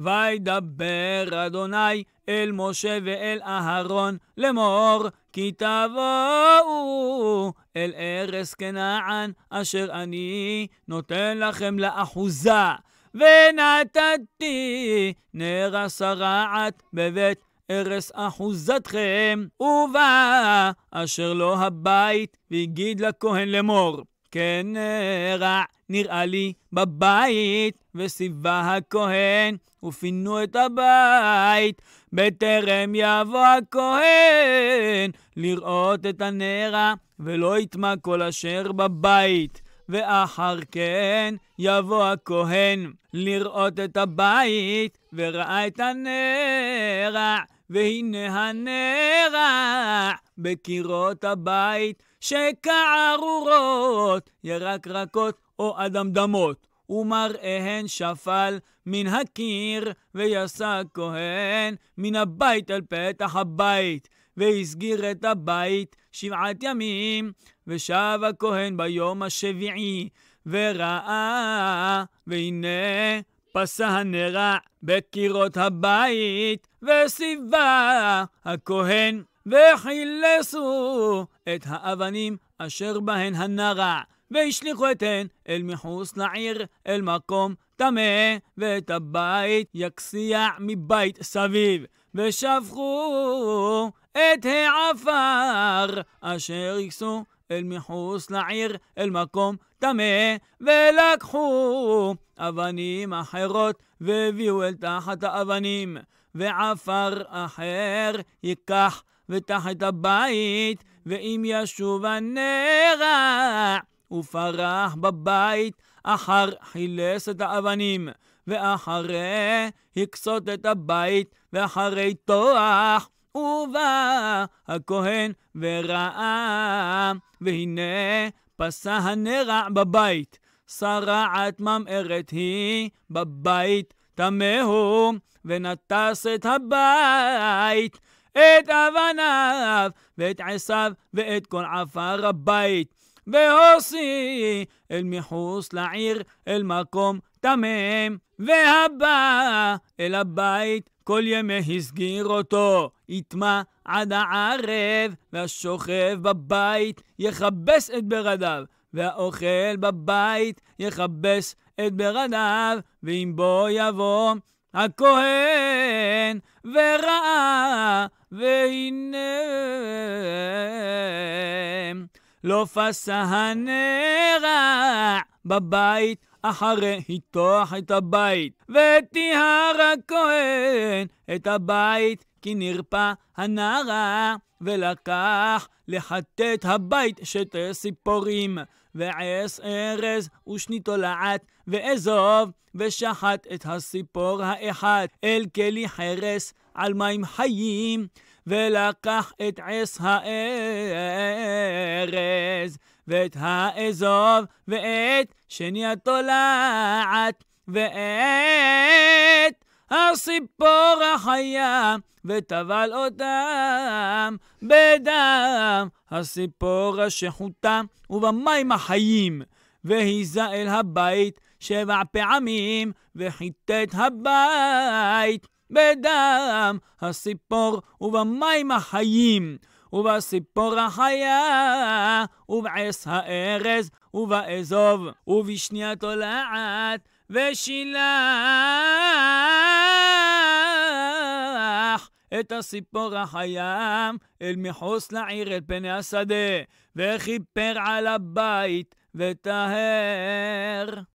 וידבר אדוני אל משה ואל אהרון לאמור, כי תבואו אל ארץ כנען, אשר אני נותן לכם לאחוזה. ונתתי נר הסרעת בבית ארס אחוזתכם, ובא אשר לו הבית, והגיד לכהן לאמור. כן רע נראה לי בבית, וסיבה הכהן, ופינו את הבית, בטרם יבוא הכהן, לראות את הנרע, ולא יטמע כל אשר בבית. ואחר כן יבוא הכהן לראות את הבית, וראה את הנרע, והנה הנרע בקירות הבית, שכערורות ירק רקות או אדמדמות. ומראיהן שפל מן הקיר, ויסה הכהן מן הבית אל פתח הבית, והסגיר את הבית שבעת ימים, ושב הכהן ביום השביעי, וראה, והנה פסע הנרע בקירות הבית, וסיבה הכהן, וחילסו את האבנים אשר בהן הנרע, והשליכו אתן אל מחוץ לעיר, אל מקום טמא, ואת הבית יקסיע מבית סביב, ושפכו את העפר אשר יקסו אל מחוץ לעיר, אל מקום טמא, ולקחו אבנים אחרות, והביאו אל תחת האבנים, ועפר אחר ייקח, ותחת הבית, ואם ישוב הנרע, ופרח בבית, אחר חילס את האבנים, ואחרי הקסות את הבית, ואחרי טוח, ובא הכהן וראה, והנה פסע הנרע בבית, שרעת ממארת היא בבית, טמא ונטס את הבית, את אבניו, ואת עשיו, ואת כל עפר הבית. והוסי אל מחוץ לעיר, אל מקום תמם, והבא אל הבית, כל ימי הסגיר אותו, יטמע עד הערב, והשוכב בבית יכבס את ברדיו, והאוכל בבית יכבס את ברדיו, ואם בו יבוא הכהן וראה, והנה לא פסה הנרע בבית, אחרי היתוח את הבית. וטיהר הכהן את הבית, כי נרפא הנרע ולקח לחטט הבית שתי סיפורים ועש ארז ושני תולעת ואזוב, ושחט את הסיפור האחד אל כלי חרס על מים חיים. ולקח את עש הארז, ואת האזוב, ואת שני התולעת, ואת הסיפור החיה, וטבל אותם בדם הסיפור השחוטה ובמים החיים, והיזה אל הבית שבע פעמים, וחיטט הבית. בדם הסיפור ובמים החיים. ובסיפור החיה, ובעש הארז, ובאזוב, ובשנייה תולעת, ושילח את הסיפור החיים אל מחוץ לעיר, אל פני השדה, וכיפר על הבית, וטהר.